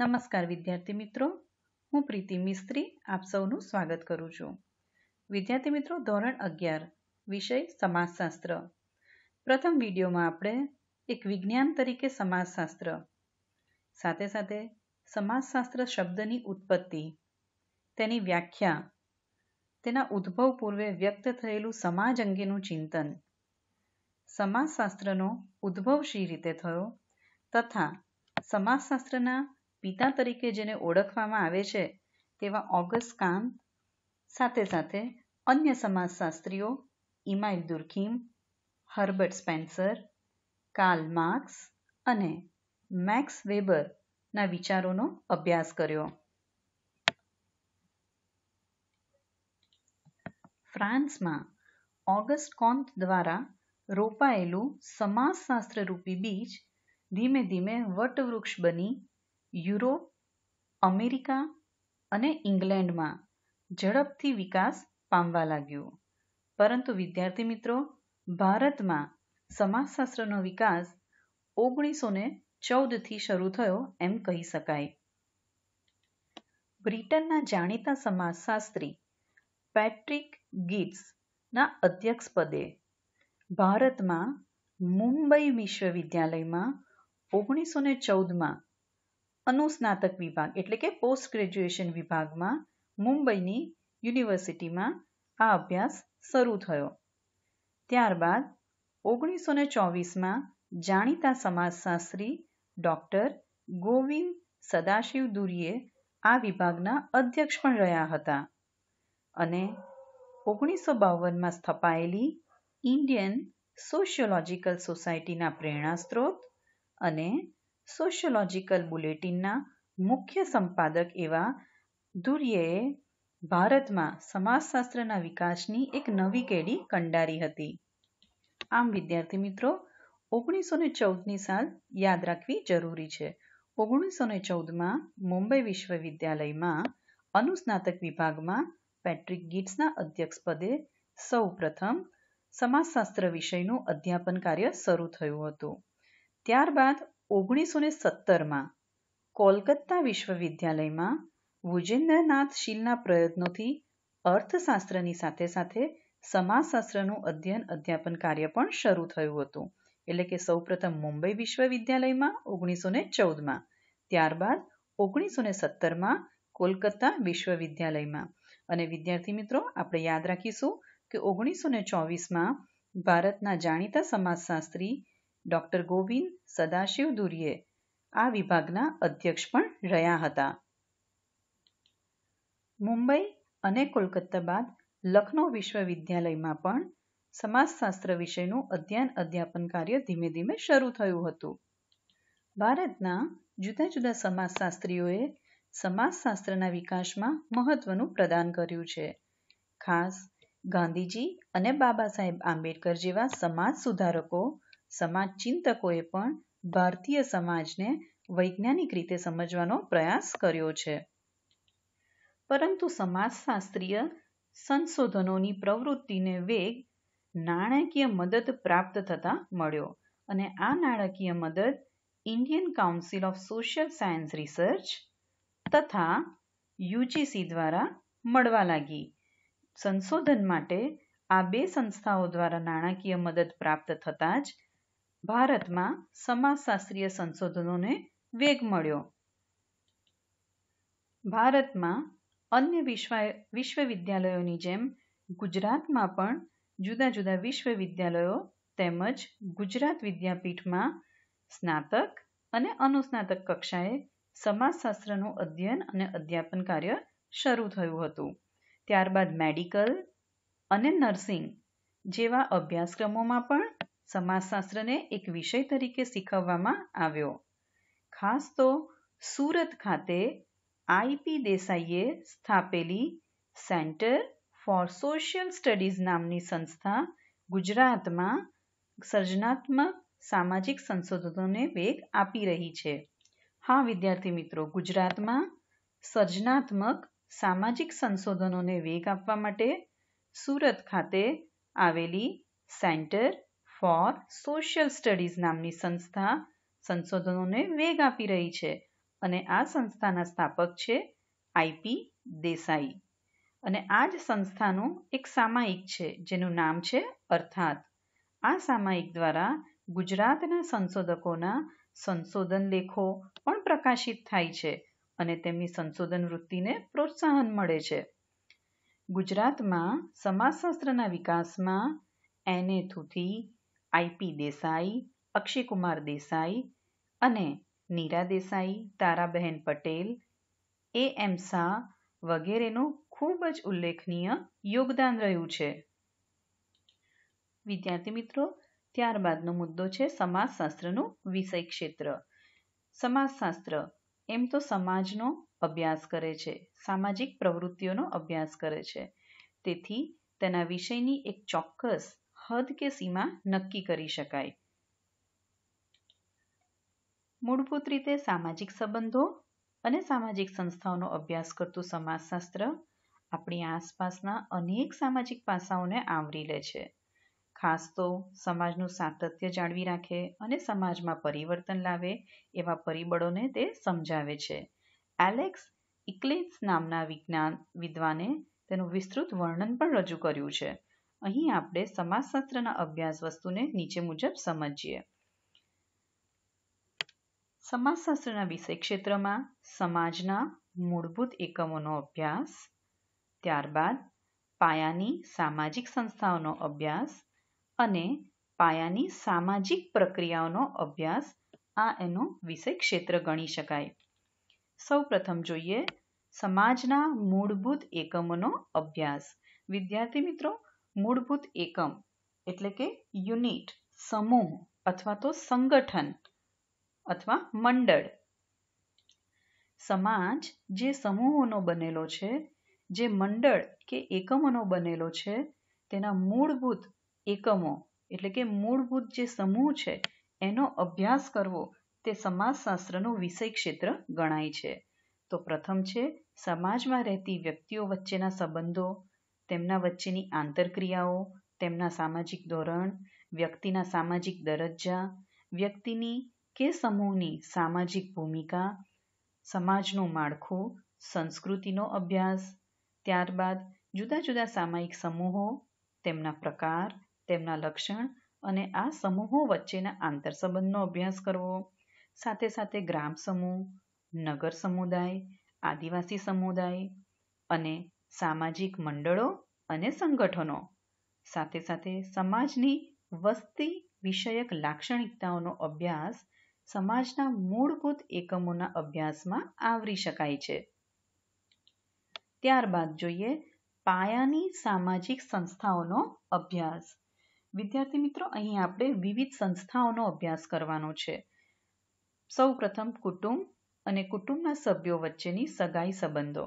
નમસ્કાર વિદ્યાર્થી મિત્રો હું પ્રીતિ મિસ્ત્રી આપ સૌનું સ્વાગત કરું છું વિદ્યાર્થી મિત્રો ધોરણ અગિયાર વિષય સમાજશાસ્ત્ર પ્રથમ વિડીયોમાં આપણે એક વિજ્ઞાન તરીકે સમાજશાસ્ત્ર સાથે સાથે સમાજશાસ્ત્ર શબ્દની ઉત્પત્તિ તેની વ્યાખ્યા તેના ઉદ્ભવ પૂર્વે વ્યક્ત થયેલું સમાજ અંગેનું ચિંતન સમાજશાસ્ત્રનો ઉદ્ભવ શી રીતે થયો તથા સમાજશાસ્ત્રના પિતા તરીકે જેને ઓળખવામાં આવે છે તેવા ઓગસ્ટ કાંત સાથે સાથે અન્ય સમાજશાસ્ત્રીઓ Emile Durkheim Herbert Spencer Karl Marx અને મેક્સ વેબરના વિચારોનો અભ્યાસ કર્યો ફ્રાન્સમાં ઓગસ્ટ કોન્ત દ્વારા રોપાયેલું સમાજશાસ્ત્રરૂપી બીજ ધીમે ધીમે વટવૃક્ષ બની યુરોપ અમેરિકા અને ઇંગ્લેન્ડમાં ઝડપથી વિકાસ પામવા લાગ્યો પરંતુ વિદ્યાર્થી મિત્રો ભારતમાં સમાજશાસ્ત્રનો વિકાસ ઓગણીસો ને ચૌદથી શરૂ થયો એમ કહી શકાય બ્રિટનના જાણીતા સમાજશાસ્ત્રી પેટ્રિક ગિટ્સના અધ્યક્ષપદે ભારતમાં મુંબઈ વિશ્વવિદ્યાલયમાં ઓગણીસો ને ચૌદમાં અનુસ્નાતક વિભાગ એટલે કે પોસ્ટ ગ્રેજ્યુએશન વિભાગમાં મુંબઈની યુનિવર્સિટીમાં આ અભ્યાસ શરૂ થયો ત્યારબાદ ઓગણીસો ને ચોવીસમાં જાણીતા સમાજશાસ્ત્રી ડૉક્ટર ગોવિંદ સદાશિવ દુરીએ આ વિભાગના અધ્યક્ષ પણ રહ્યા હતા અને ઓગણીસો બાવનમાં સ્થપાયેલી ઇન્ડિયન સોશિયોલોજિકલ સોસાયટીના પ્રેરણા સ્ત્રોત અને સોશિયોલોજિકલ બુલેટિનના મુખ્ય સંપાદક એવા ધુર્યેએ ભારતમાં સમાજશાસ્ત્રના વિકાસની એક નવી કેડી કંડારી હતી આમ વિદ્યાર્થી મિત્રો ઓગણીસો ને ચૌદની સાલ યાદ રાખવી જરૂરી છે ઓગણીસો ને ચૌદમાં મુંબઈ વિશ્વવિદ્યાલયમાં અનુસ્નાતક વિભાગમાં પેટ્રિક ગીટ્સના અધ્યક્ષપદે સૌ પ્રથમ સમાજશાસ્ત્ર વિષયનું અધ્યાપન કાર્ય શરૂ થયું હતું ત્યારબાદ ઓગણીસો ને સત્તરમાં કોલકાતા વિશ્વવિદ્યાલયમાં વુજેન્દ્રનાથ શીલના પ્રયત્નોથી અર્થશાસ્ત્રની સાથે સાથે સમાજશાસ્ત્રનું અધ્યયન અધ્યાપન કાર્ય પણ શરૂ થયું હતું એટલે કે સૌપ્રથમ મુંબઈ વિશ્વવિદ્યાલયમાં ઓગણીસો ને ચૌદમાં ત્યારબાદ ઓગણીસો ને સત્તરમાં કોલકાતા વિશ્વવિદ્યાલયમાં અને વિદ્યાર્થી મિત્રો આપણે યાદ રાખીશું કે ઓગણીસો ને ચોવીસમાં ભારતના જાણીતા સમાજશાસ્ત્રી ડૉક્ટર ગોવિંદ સદાશિવ દુરીએ આ વિભાગના અધ્યક્ષ પણ રહ્યા હતા મુંબઈ અને કોલકાતા બાદ લખનૌ વિશ્વવિદ્યાલયમાં પણ સમાજશાસ્ત્ર વિષયનું અધ્યયન અધ્યાપન કાર્ય ધીમે ધીમે શરૂ થયું હતું ભારતના જુદા જુદા સમાજશાસ્ત્રીઓએ સમાજશાસ્ત્રના વિકાસમાં મહત્વનું પ્રદાન કર્યું છે ખાસ ગાંધીજી અને બાબા સાહેબ આંબેડકર જેવા સમાજ સુધારકો સમાજ ચિંતકોએ પણ ભારતીય સમાજને વૈજ્ઞાનિક રીતે સમજવાનો પ્રયાસ કર્યો છે પરંતુ સમાજશાસ્ત્રીય સંશોધનોની પ્રવૃત્તિને વેગ નાણાકીય મદદ પ્રાપ્ત થતાં મળ્યો અને આ નાણાકીય મદદ Indian council of social science research તથા યુજીસી દ્વારા મળવા લાગી સંશોધન માટે આ બે સંસ્થાઓ દ્વારા નાણાકીય મદદ પ્રાપ્ત થતાં જ ભારતમાં સમાજશાસ્ત્રીય સંશોધનોને વેગ મળ્યો ભારતમાં અન્ય વિશ્વવિદ્યાલયોની જેમ ગુજરાતમાં પણ જુદા જુદા વિશ્વવિદ્યાલયો તેમજ ગુજરાત વિદ્યાપીઠમાં સ્નાતક અને અનુસ્નાતક કક્ષાએ સમાજશાસ્ત્રનું અધ્યયન અને અધ્યાપન કાર્ય શરૂ થયું હતું ત્યારબાદ મેડિકલ અને નર્સિંગ જેવા અભ્યાસક્રમોમાં પણ સમાજશાસ્ત્રને એક વિષય તરીકે શીખવવામાં આવ્યો ખાસ તો સુરત ખાતે આઈપી દેસાઈએ સ્થાપેલી સેન્ટર ફોર સોશિયલ સ્ટડીઝ નામની સંસ્થા ગુજરાતમાં સર્જનાત્મક સામાજિક સંશોધનોને વેગ આપી રહી છે હા વિદ્યાર્થી મિત્રો ગુજરાતમાં સર્જનાત્મક સામાજિક સંશોધનોને વેગ આપવા માટે સુરત ખાતે આવેલી સેન્ટર ફોર સોશિયલ સ્ટડીઝ નામની સંસ્થા સંશોધનોને વેગ આપી રહી છે અને આ સંસ્થાના સ્થાપક છે આઈપી દેસાઈ અને આ જ સંસ્થાનું એક સામાયિક છે જેનું નામ છે અર્થાત આ સામાયિક દ્વારા ગુજરાતના સંશોધકોના સંશોધન લેખો પણ પ્રકાશિત થાય છે અને તેમની સંશોધન વૃત્તિને પ્રોત્સાહન મળે છે ગુજરાતમાં સમાજશાસ્ત્રના વિકાસમાં એને થુથી આઈપી દેસાઈ અક્ષયકુમાર દેસાઈ અને નીરા દેસાઈ તારાબહેન પટેલ એ એમ શાહ વગેરેનું ખૂબ જ ઉલ્લેખનીય યોગદાન રહ્યું છે વિદ્યાર્થી મિત્રો ત્યારબાદનો મુદ્દો છે સમાજશાસ્ત્રનું વિષય ક્ષેત્ર સમાજશાસ્ત્ર એમ તો સમાજનો અભ્યાસ કરે છે સામાજિક પ્રવૃત્તિઓનો અભ્યાસ કરે છે તેથી તેના વિષયની એક ચોક્કસ હદ કે સીમા નક્કી કરી શકાય મૂળભૂત રીતે સામાજિક સંબંધો અને સામાજિક સંસ્થાઓનો અભ્યાસ કરતું સમાજશાસ્ત્ર આપણી આસપાસના અનેક સામાજિક પાસાઓને આવરી લે છે ખાસ તો સમાજનું સાતત્ય જાળવી રાખે અને સમાજમાં પરિવર્તન લાવે એવા પરિબળોને તે સમજાવે છે એલેક્સ ઇક્લેટ્સ નામના વિજ્ઞાન વિદ્વાને તેનું વિસ્તૃત વર્ણન પણ રજૂ કર્યું છે અહીં આપણે સમાજશાસ્ત્રના અભ્યાસ વસ્તુને નીચે મુજબ સમજીએ સમાજશાસ્ત્રના વિષય ક્ષેત્રમાં સમાજના મૂળભૂત એકમોનો અભ્યાસ ત્યારબાદ પાયાની સામાજિક સંસ્થાઓનો અભ્યાસ અને પાયાની સામાજિક પ્રક્રિયાઓનો અભ્યાસ આ એનો વિષય ક્ષેત્ર ગણી શકાય સૌ પ્રથમ જોઈએ સમાજના મૂળભૂત એકમોનો અભ્યાસ વિદ્યાર્થી મિત્રો મૂળભૂત એકમ એટલે કે યુનિટ સમૂહ અથવા તો સંગઠન અથવા મંડળ સમાજ જે સમૂહોનો બનેલો છે જે મંડળ કે એકમોનો બનેલો છે તેના મૂળભૂત એકમો એટલે કે મૂળભૂત જે સમૂહ છે એનો અભ્યાસ કરવો તે સમાજશાસ્ત્રનું વિષય ક્ષેત્ર ગણાય છે તો પ્રથમ છે સમાજમાં રહેતી વ્યક્તિઓ વચ્ચેના સંબંધો તેમના વચ્ચેની આંતરક્રિયાઓ તેમના સામાજિક ધોરણ વ્યક્તિના સામાજિક દરજ્જા વ્યક્તિની કે સમૂહની સામાજિક ભૂમિકા સમાજનું માળખું સંસ્કૃતિનો અભ્યાસ ત્યારબાદ જુદા જુદા સામાયિક સમૂહો તેમના પ્રકાર તેમના લક્ષણ અને આ સમૂહો વચ્ચેના આંતરસંબંધનો અભ્યાસ કરવો સાથે સાથે ગ્રામ સમૂહ નગર સમુદાય આદિવાસી સમુદાય અને સામાજિક મંડળો અને સંગઠનો સાથે સાથે સમાજની વસ્તી વિષયક લાક્ષણિકતાઓનો અભ્યાસ સમાજના મૂળભૂત એકમોના અભ્યાસમાં આવરી શકાય છે ત્યારબાદ જોઈએ પાયાની સામાજિક સંસ્થાઓનો અભ્યાસ વિદ્યાર્થી મિત્રો અહીં આપણે વિવિધ સંસ્થાઓનો અભ્યાસ કરવાનો છે સૌ પ્રથમ કુટુંબ અને કુટુંબના સભ્યો વચ્ચેની સગાઈ સંબંધો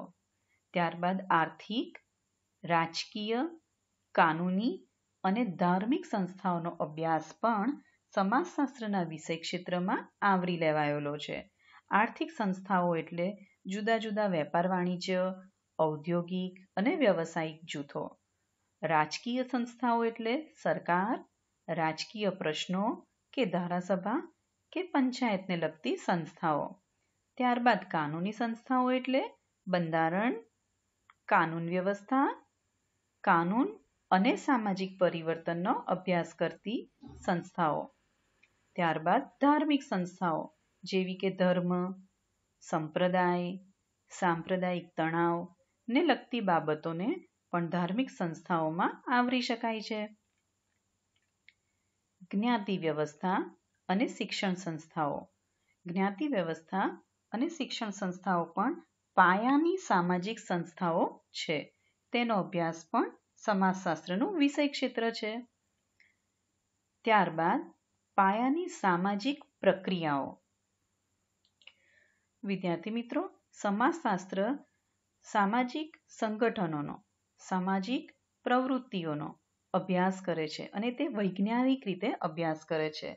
ત્યારબાદ આર્થિક રાજકીય કાનૂની અને ધાર્મિક સંસ્થાઓનો અભ્યાસ પણ સમાજશાસ્ત્રના વિષય ક્ષેત્રમાં આવરી લેવાયેલો છે આર્થિક સંસ્થાઓ એટલે જુદા જુદા વેપાર વાણિજ્ય ઔદ્યોગિક અને વ્યવસાયિક જૂથો રાજકીય સંસ્થાઓ એટલે સરકાર રાજકીય પ્રશ્નો કે ધારાસભા કે પંચાયતને લગતી સંસ્થાઓ ત્યારબાદ કાનૂની સંસ્થાઓ એટલે બંધારણ કાનૂન વ્યવસ્થા કાનૂન અને સામાજિક પરિવર્તનનો અભ્યાસ કરતી સંસ્થાઓ ત્યારબાદ ધાર્મિક સંસ્થાઓ જેવી કે ધર્મ સંપ્રદાય સાંપ્રદાયિક તણાવ ને લગતી બાબતોને પણ ધાર્મિક સંસ્થાઓમાં આવરી શકાય છે જ્ઞાતિ વ્યવસ્થા અને શિક્ષણ સંસ્થાઓ જ્ઞાતિ વ્યવસ્થા અને શિક્ષણ સંસ્થાઓ પણ પાયાની સામાજિક સંસ્થાઓ છે તેનો અભ્યાસ પણ સમાજશાસ્ત્રનું વિષય ક્ષેત્ર છે ત્યારબાદ પાયાની સામાજિક પ્રક્રિયાઓ વિદ્યાર્થી મિત્રો સમાજશાસ્ત્ર સામાજિક સંગઠનોનો સામાજિક પ્રવૃત્તિઓનો અભ્યાસ કરે છે અને તે વૈજ્ઞાનિક રીતે અભ્યાસ કરે છે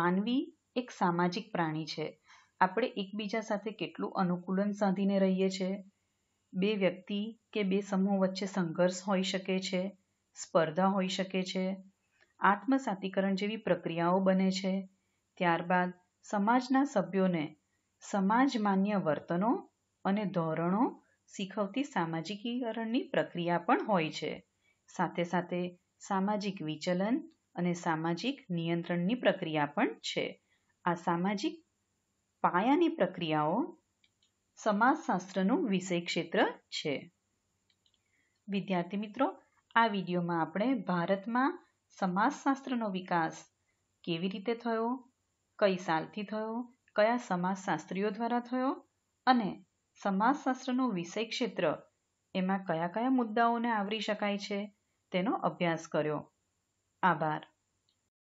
માનવી એક સામાજિક પ્રાણી છે આપણે એકબીજા સાથે કેટલું અનુકૂલન સાધીને રહીએ છીએ બે વ્યક્તિ કે બે સમૂહ વચ્ચે સંઘર્ષ હોઈ શકે છે સ્પર્ધા હોઈ શકે છે આત્મસાતીકરણ જેવી પ્રક્રિયાઓ બને છે ત્યારબાદ સમાજના સભ્યોને સમાજ માન્ય વર્તનો અને ધોરણો શીખવતી સામાજિકીકરણની પ્રક્રિયા પણ હોય છે સાથે સાથે સામાજિક વિચલન અને સામાજિક નિયંત્રણની પ્રક્રિયા પણ છે આ સામાજિક પાયાની પ્રક્રિયાઓ સમાજશાસ્ત્રનું વિષય ક્ષેત્ર છે વિદ્યાર્થી મિત્રો આ વિડીયોમાં આપણે ભારતમાં સમાજશાસ્ત્રનો વિકાસ કેવી રીતે થયો કઈ સાલથી થયો કયા સમાજશાસ્ત્રીઓ દ્વારા થયો અને સમાજશાસ્ત્રનું વિષય ક્ષેત્ર એમાં કયા કયા મુદ્દાઓને આવરી શકાય છે તેનો અભ્યાસ કર્યો આભાર